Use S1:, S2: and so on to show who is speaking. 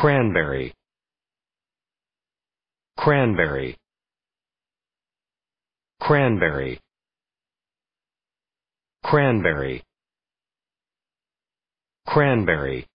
S1: cranberry cranberry cranberry cranberry cranberry